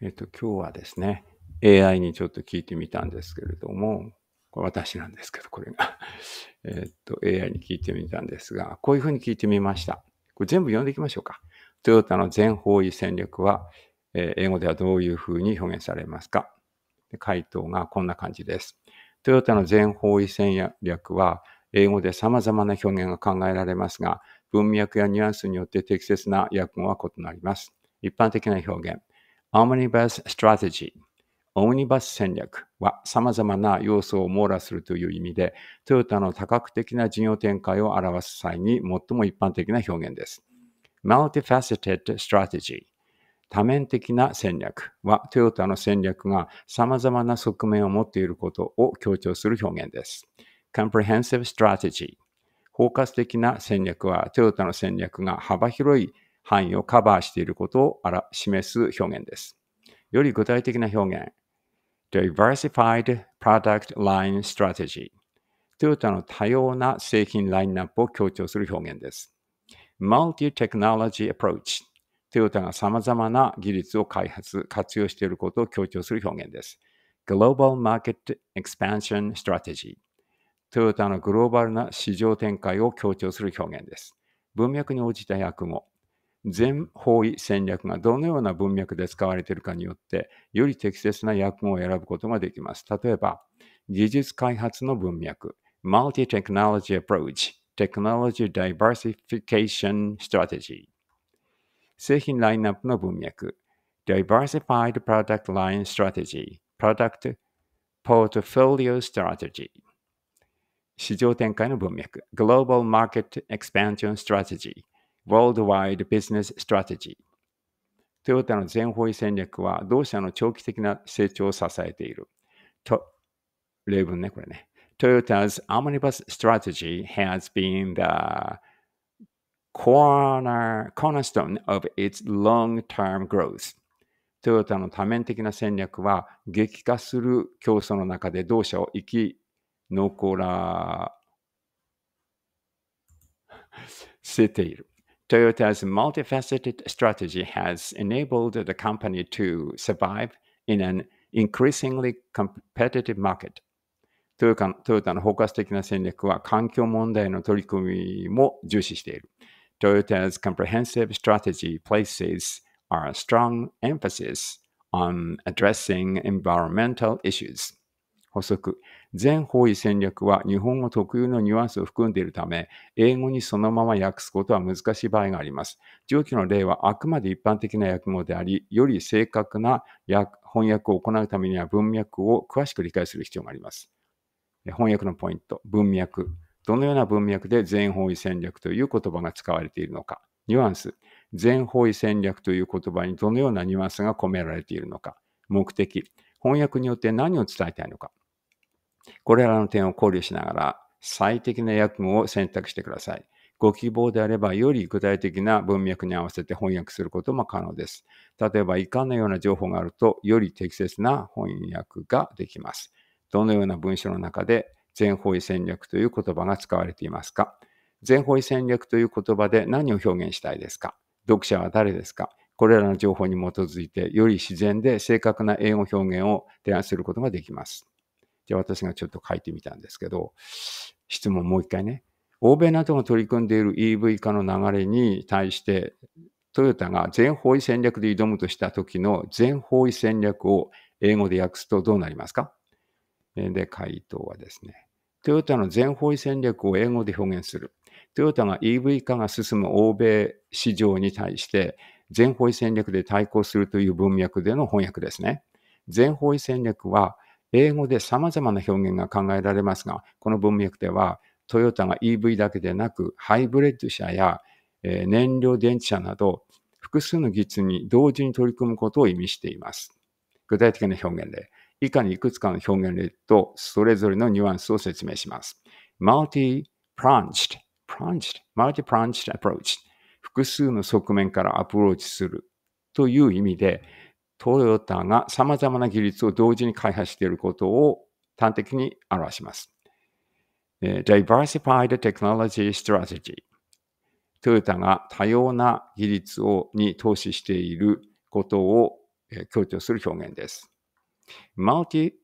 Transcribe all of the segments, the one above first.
えっ、と、今日はですね、AI にちょっと聞いてみたんですけれども、これ私なんですけど、これが。えっと、AI に聞いてみたんですが、こういうふうに聞いてみました。これ全部読んでいきましょうか。トヨタの全方位戦略は、えー、英語ではどういうふうに表現されますか回答がこんな感じです。トヨタの全方位戦略は、英語で様々な表現が考えられますが、文脈やニュアンスによって適切な訳語は異なります。一般的な表現。o m n i ス・ス s Strategy オムニバス戦略は様々な要素を網羅するという意味で、トヨタの多角的な事業展開を表す際に最も一般的な表現です。Multifaceted Strategy 多面的な戦略はトヨタの戦略が様々な側面を持っていることを強調する表現です。Comprehensive Strategy 包括的な戦略はトヨタの戦略が幅広い範囲をカバーしていることを示す表現です。より具体的な表現。Diversified Product Line Strategy。トヨタの多様な製品ラインナップを強調する表現です。Multi-Technology Approach。トヨタが様々な技術を開発、活用していることを強調する表現です。Global Market Expansion Strategy。トヨタのグローバルな市場展開を強調する表現です。文脈に応じた訳語。全方位戦略がどのような文脈で使われているかによってより適切な訳語を選ぶことができます。例えば、技術開発の文脈、Multi-Technology Approach Technology Diversification Strategy 製品ラインナップの文脈 Diversified Product Line Strategy Product Portfolio Strategy 市場展開の文脈 Global Market Expansion Strategy Worldwide Business Strategy トヨタの全方位戦略は同社の長期的な成長を支えている。と例文ね、これね。Toyota's omnibus strategy has been the corner, cornerstone of its long-term growth. トヨタの多面的な戦略は激化する競争の中で同社を生き残らせている。Toyota's multifaceted strategy has enabled the company to survive in an increasingly competitive market. Toyota's comprehensive strategy places a strong emphasis on addressing environmental issues. 補足。全方位戦略は日本語特有のニュアンスを含んでいるため、英語にそのまま訳すことは難しい場合があります。上記の例はあくまで一般的な訳語であり、より正確な翻訳を行うためには文脈を詳しく理解する必要があります。翻訳のポイント、文脈。どのような文脈で全方位戦略という言葉が使われているのか。ニュアンス。全方位戦略という言葉にどのようなニュアンスが込められているのか。目的。翻訳によって何を伝えたいのか。これらの点を考慮しながら、最適な訳語を選択してください。ご希望であれば、より具体的な文脈に合わせて翻訳することも可能です。例えば、以下のような情報があると、より適切な翻訳ができます。どのような文章の中で、全方位戦略という言葉が使われていますか全方位戦略という言葉で何を表現したいですか読者は誰ですかこれらの情報に基づいて、より自然で正確な英語表現を提案することができます。で、私がちょっと書いてみたんですけど、質問もう一回ね。欧米などが取り組んでいる EV 化の流れに対して、トヨタが全方位戦略で挑むとした時の全方位戦略を英語で訳すとどうなりますかで、回答はですね、トヨタの全方位戦略を英語で表現する。トヨタが EV 化が進む欧米市場に対して全方位戦略で対抗するという文脈での翻訳ですね。全方位戦略は英語で様々な表現が考えられますが、この文脈では、トヨタが EV だけでなく、ハイブレッド車や、え燃料電池車など、複数の技術に同時に取り組むことを意味しています。具体的な表現例。以下にいくつかの表現例と、それぞれのニュアンスを説明します。multi-pronged, pronged, m u l t i p r n e d approach。複数の側面からアプローチするという意味で、トヨタが様々な技術を同時に開発していることを端的に表します。Diversified Technology Strategy トヨタが多様な技術をに投資していることを強調する表現です。Multifaceted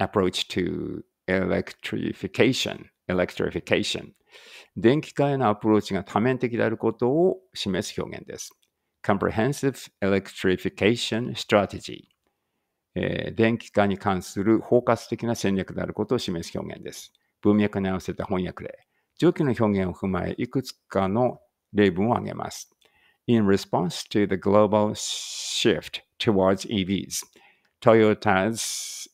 approach to electrification electrification 電気化へのアプローチが多面的であることを示す表現です。comprehensive electrification strategy、えー、電気化に関する包括的な戦略であることを示す表現です。文脈に合わせた翻訳例。上記の表現を踏まえ、いくつかの例文を挙げます。In response to the global shift towards EVs, Toyota's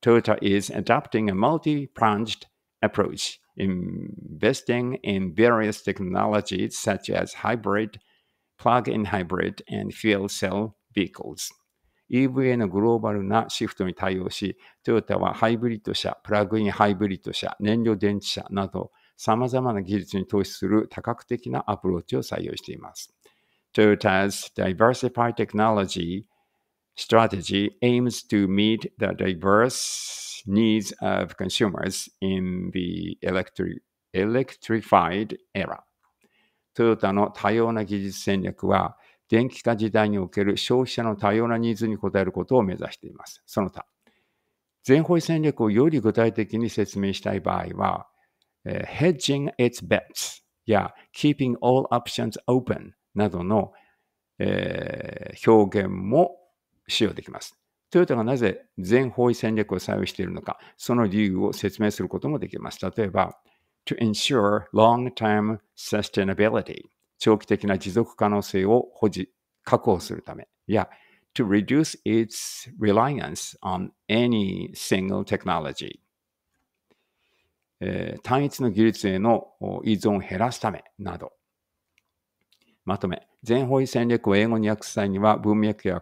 Toyota is adopting a multi pronged approach, investing in various technologies such as hybrid plug in hybrid and fuel cell vehicles EV へのグローバルなシフトに対応し、トヨタはハイブリッド車、プラグインハイブリッド車、燃料電池車など、様々な技術に投資する多角的なアプローチを採用しています。Toyota's diversified technology strategy aims to meet the diverse needs of consumers in the electrified era. トヨタの多様な技術戦略は、電気化時代における消費者の多様なニーズに応えることを目指しています。その他、全方位戦略をより具体的に説明したい場合は、hedging its bets や keeping all options open などの、えー、表現も使用できます。トヨタがなぜ全方位戦略を採用しているのか、その理由を説明することもできます。例えば、to ensure long-term sustainability 長期的な持続可能性を保持、確保するためや、to reduce its reliance on any single technology えー、単一の技術への依存を減らすためなど。まとめ、全方位戦略を英語に訳す際には文脈や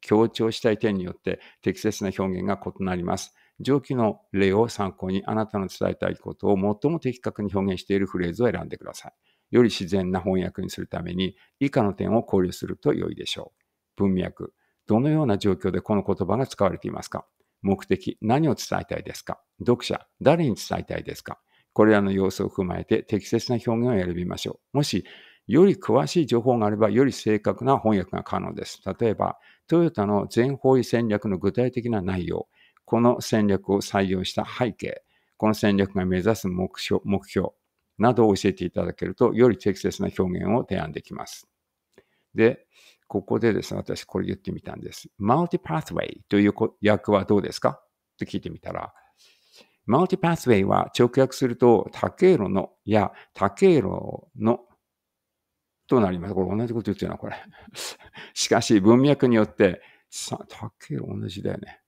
強調したい点によって適切な表現が異なります。上記の例を参考にあなたの伝えたいことを最も的確に表現しているフレーズを選んでください。より自然な翻訳にするために以下の点を考慮すると良いでしょう。文脈。どのような状況でこの言葉が使われていますか目的。何を伝えたいですか読者。誰に伝えたいですかこれらの要素を踏まえて適切な表現を選びましょう。もし、より詳しい情報があれば、より正確な翻訳が可能です。例えば、トヨタの全方位戦略の具体的な内容、この戦略を採用した背景、この戦略が目指す目標、目標などを教えていただけると、より適切な表現を提案できます。で、ここでですね、私これ言ってみたんです。マルティパスウェイという役はどうですかって聞いてみたら、マルティパスウェイは直訳すると、多経路のや多経路のとなります。これ同じこと言ってるな、これ。しかし、文脈によって、さ、多経路同じだよね。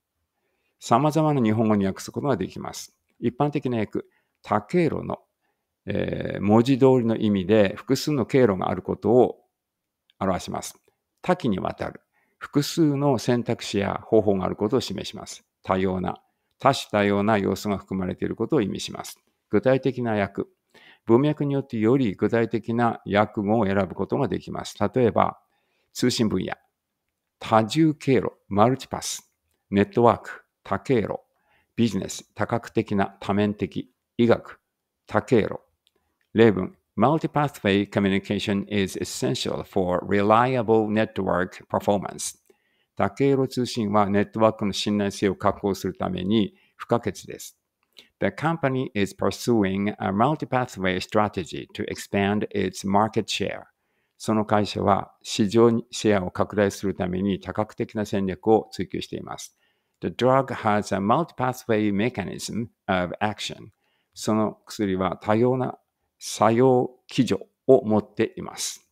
様々な日本語に訳すことができます。一般的な訳、多経路の、えー、文字通りの意味で複数の経路があることを表します。多岐にわたる。複数の選択肢や方法があることを示します。多様な、多種多様な要素が含まれていることを意味します。具体的な訳。文脈によってより具体的な訳語を選ぶことができます。例えば、通信分野、多重経路、マルチパス、ネットワーク、多経路、ビジネス、多角的な多面的、医学、多経路。例文、Multipathway communication is essential for reliable network performance. 多経路通信はネットワークの信頼性を確保するために不可欠です。The company is pursuing a multipathway strategy to expand its market share. その会社は市場シェアを拡大するために多角的な戦略を追求しています。The drug has a multi-pathway mechanism of action. その薬は多様な作用基準を持っています。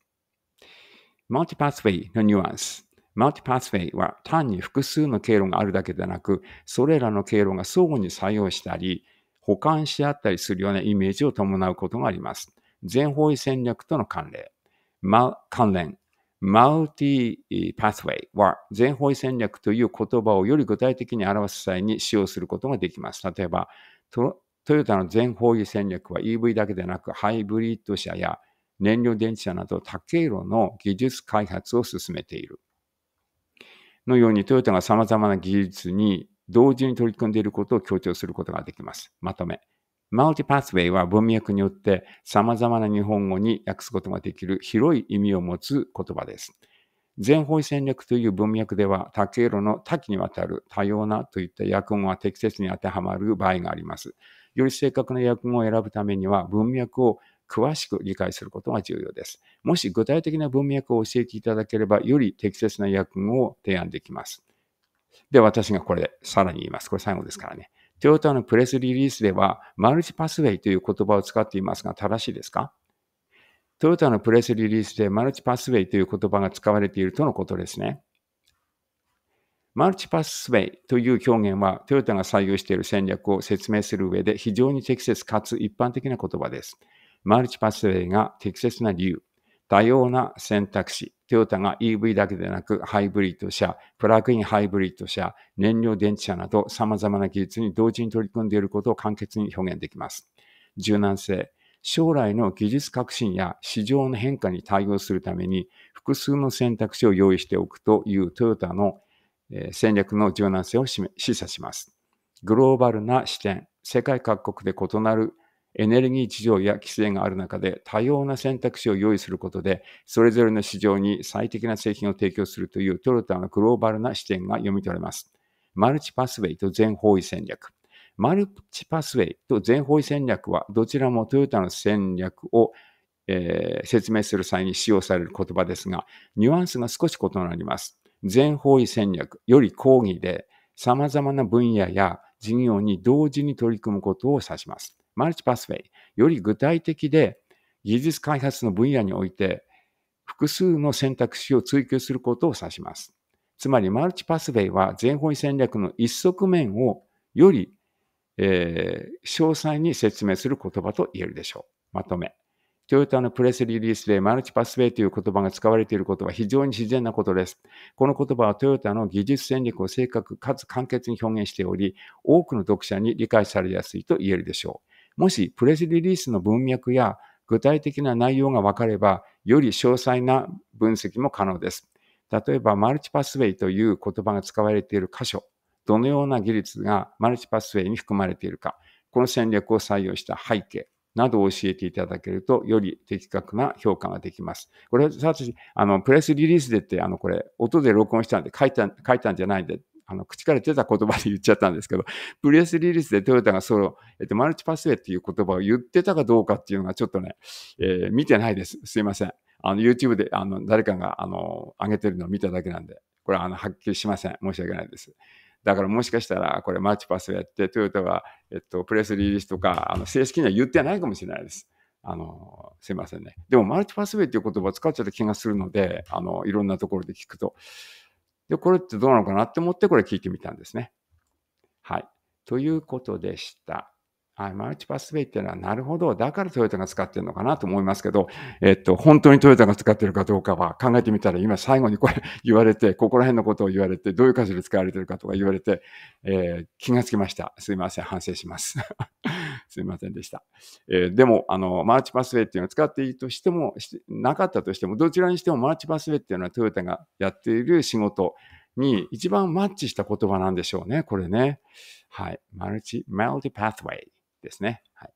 multi-pathway のニュアンス。multi-pathway は単に複数の経路があるだけでなく、それらの経路が相互に作用したり、保管し合ったりするようなイメージを伴うことがあります。全方位戦略との関連。関連マルティパスウェイは全方位戦略という言葉をより具体的に表す際に使用することができます。例えば、トヨタの全方位戦略は EV だけでなくハイブリッド車や燃料電池車など多経路の技術開発を進めている。のようにトヨタが様々な技術に同時に取り組んでいることを強調することができます。まとめ。マルティパスウェイは文脈によって様々な日本語に訳すことができる広い意味を持つ言葉です。全方位戦略という文脈では、多経路の多岐にわたる多様なといった訳語が適切に当てはまる場合があります。より正確な訳語を選ぶためには、文脈を詳しく理解することが重要です。もし具体的な文脈を教えていただければ、より適切な訳語を提案できます。で、私がこれ、さらに言います。これ最後ですからね。トヨタのプレスリリースでは、マルチパスウェイという言葉を使っていますが、正しいですかトヨタのプレスリリースでマルチパスウェイという言葉が使われているとのことですね。マルチパスウェイという表現は、トヨタが採用している戦略を説明する上で非常に適切かつ一般的な言葉です。マルチパスウェイが適切な理由、多様な選択肢、トヨタが EV だけでなくハイブリッド車、プラグインハイブリッド車、燃料電池車など様々な技術に同時に取り組んでいることを簡潔に表現できます。柔軟性。将来の技術革新や市場の変化に対応するために複数の選択肢を用意しておくというトヨタの戦略の柔軟性を示唆します。グローバルな視点、世界各国で異なるエネルギー市場や規制がある中で多様な選択肢を用意することで、それぞれの市場に最適な製品を提供するというトヨタのグローバルな視点が読み取れます。マルチパスウェイと全方位戦略。マルチパスウェイと全方位戦略は、どちらもトヨタの戦略をえー、説明する際に使用される言葉ですが、ニュアンスが少し異なります。全方位戦略より講義で、様々な分野や事業に同時に取り組むことを指します。マルチパスウェイ、より具体的で、技術開発の分野において、複数の選択肢を追求することを指します。つまり、マルチパスウェイは全方位戦略の一側面をより、えー、詳細に説明する言葉と言えるでしょう。まとめ。トヨタのプレスリリースでマルチパスウェイという言葉が使われていることは非常に自然なことです。この言葉はトヨタの技術戦略を正確かつ簡潔に表現しており、多くの読者に理解されやすいと言えるでしょう。もしプレスリリースの文脈や具体的な内容が分かれば、より詳細な分析も可能です。例えば、マルチパスウェイという言葉が使われている箇所、どのような技術がマルチパスウェイに含まれているか、この戦略を採用した背景などを教えていただけると、より的確な評価ができます。これ、さあ、あの、プレスリリースでって、あの、これ、音で録音したんで、書いた、書いたんじゃないんで、あの、口から出た言葉で言っちゃったんですけど、プレスリリースでトヨタがその、えっと、マルチパスウェイっていう言葉を言ってたかどうかっていうのがちょっとね、えー、見てないです。すいません。あの、YouTube で、あの、誰かが、あの、上げてるのを見ただけなんで、これは、あの、はっきりしません。申し訳ないです。だからもしかしたら、これ、マルチパスウェイって、トヨタは、えっと、プレスリリースとか、あの、正式には言ってないかもしれないです。あの、すいませんね。でも、マルチパスウェイっていう言葉を使っちゃった気がするので、あの、いろんなところで聞くと。で、これってどうなのかなって思ってこれ聞いてみたんですね。はい。ということでした。はい、マルチパスウェイっていうのは、なるほど、だからトヨタが使ってるのかなと思いますけど、えっと、本当にトヨタが使ってるかどうかは考えてみたら、今最後にこれ言われて、ここら辺のことを言われて、どういう箇で使われてるかとか言われて、えー、気がつきました。すいません、反省します。すいませんでした。えー、でも、あの、マーチパスウェイっていうのを使っていいとしても、しなかったとしても、どちらにしてもマーチパスウェイっていうのはトヨタがやっている仕事に一番マッチした言葉なんでしょうね。これね。はい。マルチ、マルチパスウェイですね。はい。